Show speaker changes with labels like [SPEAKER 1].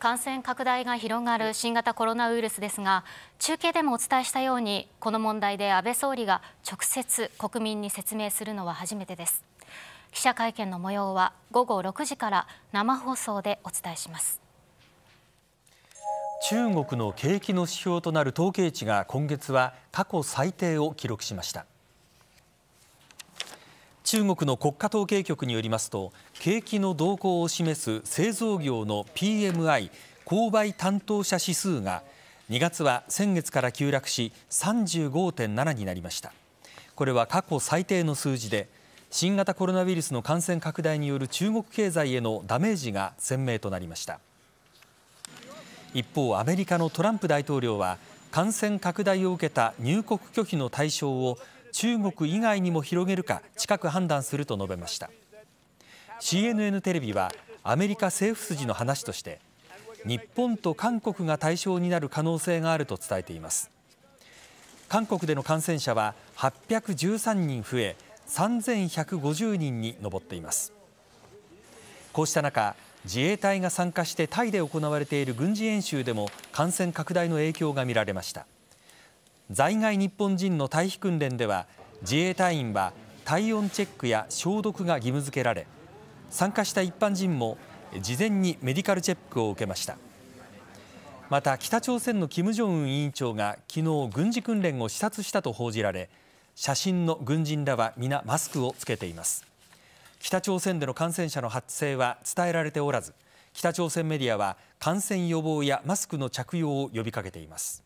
[SPEAKER 1] 感染拡大が広がる新型コロナウイルスですが中継でもお伝えしたようにこの問題で安倍総理が直接国民に説明するのは初めてです記者会見の模様は午後6時から生放送でお伝えします
[SPEAKER 2] 中国の景気の指標となる統計値が今月は過去最低を記録しました中国の国家統計局によりますと景気の動向を示す製造業の PMI= 購買担当者指数が2月は先月から急落し35.7になりましたこれは過去最低の数字で新型コロナウイルスの感染拡大による中国経済へのダメージが鮮明となりました一方アメリカのトランプ大統領は感染拡大を受けた入国拒否の対象を中国以外にも広げるか近く判断すると述べました CNN テレビはアメリカ政府筋の話として日本と韓国が対象になる可能性があると伝えています韓国での感染者は813人増え3150人に上っていますこうした中自衛隊が参加してタイで行われている軍事演習でも感染拡大の影響が見られました。在外日本人の退避訓練では自衛隊員は体温チェックや消毒が義務付けられ参加した一般人も事前にメディカルチェックを受けましたまた北朝鮮の金正恩委員長が昨日軍事訓練を視察したと報じられ写真の軍人らは皆マスクをつけています北朝鮮での感染者の発生は伝えられておらず北朝鮮メディアは感染予防やマスクの着用を呼びかけています。